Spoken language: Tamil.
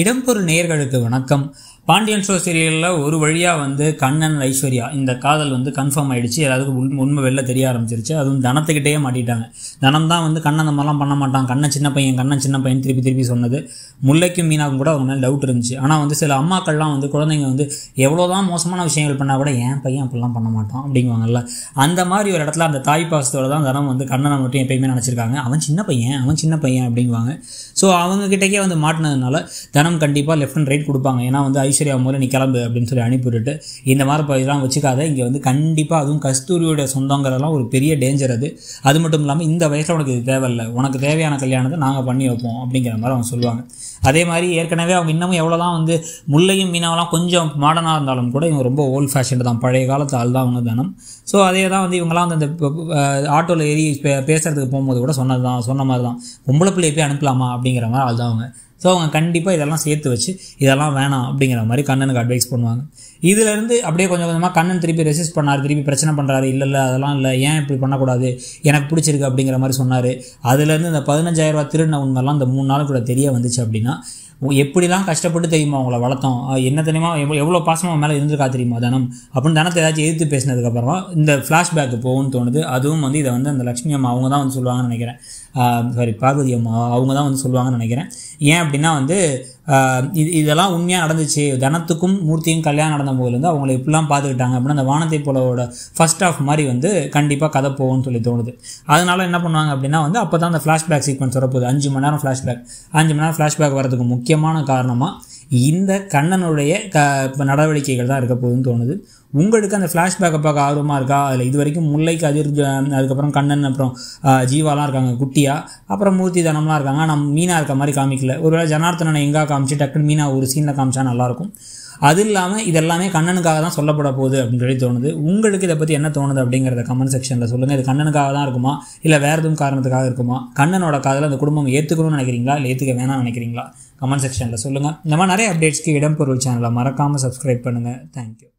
இடம்பொருள் நேயர்களுக்கு வணக்கம் பாண்டியன் ஷோ சீரியலில் ஒரு வழியாக வந்து கண்ணன் ஐஸ்வர்யா இந்த காதல் வந்து கன்ஃபார்ம் ஆகிடுச்சு எல்லாத்துக்கும் உண் உண்மை வெளில தெரிய ஆரம்பிச்சிருச்சு அதுவும் தனத்துக்கிட்டே மாட்டிட்டாங்க தனம் தான் வந்து கண்ணன் அந்த மாதிரிலாம் பண்ண மாட்டான் கண்ணன் சின்ன பையன் கண்ணன் சின்ன பையன் திருப்பி திருப்பி சொன்னது முல்லைக்கும் மீனாக்கும் கூட அவங்க மேலே டவுட் இருந்துச்சு ஆனால் வந்து சில அம்மாக்கள்லாம் வந்து குழந்தைங்க வந்து எவ்வளோ தான் மோசமான விஷயங்கள் பண்ணால் கூட என் பையன் அப்படிலாம் பண்ண மாட்டான் அப்படிங்குவாங்கல்ல அந்த மாதிரி ஒரு இடத்துல அந்த தாய் பாசத்தோட தான் தனம் வந்து கண்ணனை மட்டும் எப்பயுமே நினச்சிருக்காங்க அவன் சின்ன பையன் அவன் சின்ன பையன் அப்படிங்குவாங்க ஸோ அவங்ககிட்டக்கே வந்து மாட்டினதுனால தனம் கண்டிப்பாக லெஃப்ட் அண்ட் ரைட் கொடுப்பாங்க ஏன்னா வந்து ஐஸ் ஐஸ்வர்யா அவங்க நீ கிளம்பு அப்படின்னு சொல்லி அனுப்பிவிட்டுட்டு இந்த மாதிரி இதெல்லாம் வச்சுக்காத இங்கே வந்து கண்டிப்பாக அதுவும் கஸ்தூரியோட சொந்தங்கிறதெல்லாம் ஒரு பெரிய டேஞ்சர் அது அது மட்டும் இல்லாமல் இந்த வயசில் உனக்கு இது தேவையில்லை உனக்கு தேவையான கல்யாணத்தை நாங்கள் பண்ணி வைப்போம் அப்படிங்கிற மாதிரி அவங்க சொல்லுவாங்க அதே மாதிரி ஏற்கனவே அவங்க இன்னமும் எவ்வளோதான் வந்து முல்லையும் மீனாவெல்லாம் கொஞ்சம் மாடர்னாக இருந்தாலும் கூட இவங்க ரொம்ப ஓல்ட் ஃபேஷன் தான் பழைய காலத்து ஆள் தான் அவங்க தானம் ஸோ அதே தான் வந்து இவங்கெல்லாம் வந்து அந்த ஆட்டோவில் ஏறி பேசுகிறதுக்கு போகும்போது கூட சொன்னது தான் சொன்ன மாதிரி தான் பொம்பளை பிள்ளையை போய் அனுப்பலாமா அப்படிங்கிற மாதிரி ஆள் தான் அவங்க ஸோ அவங்க கண்டிப்பாக இதெல்லாம் சேர்த்து வச்சு இதெல்லாம் வேணாம் அப்படிங்கிற மாதிரி கண்ணனுக்கு அட்வைஸ் பண்ணுவாங்க இதுலேருந்து அப்படியே கொஞ்சம் கொஞ்சமாக கண்ணன் திருப்பி ரெசிஸ்ட் பண்ணார் திருப்பி பிரச்சனை பண்ணுறாரு இல்லை இல்லை அதெல்லாம் இல்லை ஏன் இப்படி பண்ணக்கூடாது எனக்கு பிடிச்சிருக்கு அப்படிங்கிற மாதிரி சொன்னார் அதுலேருந்து இந்த பதினஞ்சாயிரரூபா திருடின உண்மைலாம் இந்த மூணு நாள் கூட தெரிய வந்துச்சு அப்படின்னா எப்படிலாம் கஷ்டப்பட்டு தெரியுமா அவங்கள வளர்த்தோம் என்ன தெரியுமா எவ்வளோ எவ்வளோ பாசமாக மேலே இருந்திருக்கா தெரியுமா தனம் அப்படின்னு தனத்தை ஏதாச்சும் எதிர்த்து பேசினதுக்கப்புறமா இந்த ஃப்ளாஷ்பேக்கு போகும்னு தோணுது அதுவும் வந்து இதை வந்து அந்த லக்ஷ்மி அம்மா அவங்க தான் வந்து சொல்லுவாங்கன்னு நினைக்கிறேன் சாரி பார்வதி அம்மா அவங்க தான் வந்து சொல்லுவாங்கன்னு நினைக்கிறேன் ஏன் அப்படின்னா வந்து இது இதெல்லாம் உண்மையாக நடந்துச்சு தனத்துக்கும் மூர்த்தியும் கல்யாணம் நடந்த போதுலேருந்து அவங்கள இப்படிலாம் பார்த்துக்கிட்டாங்க அப்படின்னா அந்த வானத்தை போலவோட ஃபஸ்ட் ஆஃப் மாதிரி வந்து கண்டிப்பாக கதை போகும்னு சொல்லி தோணுது அதனால என்ன பண்ணுவாங்க அப்படின்னா வந்து அப்போ தான் அந்த ஃப்ளாஷ்பேக் சீக்வன்ஸ் வரப்போகுது அஞ்சு மணி நேரம் ஃப்ளாஷ்பேக் அஞ்சு மணி நேரம் ஃப்ளாஷ்பேக் வரதுக்கு முக்கியமான காரணமாக இந்த கண்ணனுடைய க நடவடிக்கைகள் தான் இருக்க போகுதுன்னு தோணுது உங்களுக்கு அந்த ஃப்ளாஷ்பேக்கை பார்க்க ஆர்வமாக இருக்கா அதில் இது வரைக்கும் முல்லைக்கு அதிர் அதுக்கப்புறம் கண்ணன் அப்புறம் ஜீவாலாம் இருக்காங்க குட்டியா அப்புறம் மூர்த்தி தனம்லாம் இருக்காங்க ஆனால் மீனாக இருக்க மாதிரி காமிக்கல ஒருவேளை ஜனார்த்தனனை எங்கே காமிச்சு டக்குன்னு மீனா ஒரு சீனில் காமிச்சா நல்லாயிருக்கும் அது இல்லாமல் இதெல்லாமே கண்ணனுக்காக தான் சொல்லப்பட போகுது அப்படின்னு சொல்லி தோணுது உங்களுக்கு இதை பற்றி என்ன தோணுது அப்படிங்கிறத கமெண்ட் செக்ஷனில் சொல்லுங்கள் இது கண்ணனுக்காக தான் இருக்குமா இல்லை வேறு எதுவும் காரணத்துக்காக இருக்குமா கண்ணனோட காதில் அந்த குடும்பம் ஏற்றுக்கணும்னு நினைக்கிறீங்களா இல்லை ஏற்றுக்க வேணாம்னு நினைக்கிறீங்களா கமெண்ட் செக்ஷனில் சொல்லுங்கள் இந்த மாதிரி நிறைய அப்டேட்ஸ்க்கு இடம்பொருள் சேனலை மறக்காமல் சப்ஸ்கிரைப் பண்ணுங்கள் தேங்க்யூ